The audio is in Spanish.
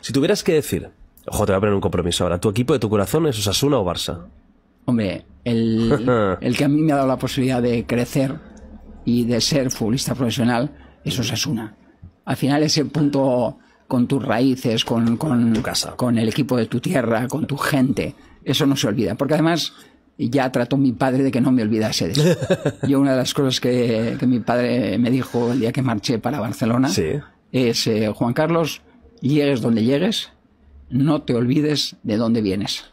Si tuvieras que decir, ojo, te voy a poner un compromiso ahora, tu equipo de tu corazón es Osasuna o Barça. Hombre, el, que a mí me ha dado la posibilidad de crecer y de ser futbolista profesional es Osasuna. Al final ese punto con tus raíces, con, tu casa. con el equipo de tu tierra, con tu gente, eso no se olvida. Porque además ya trató mi padre de que no me olvidase de eso. Yo una de las cosas que, mi padre me dijo el día que marché para Barcelona es, eh, Juan Carlos, llegues donde llegues, no te olvides de dónde vienes.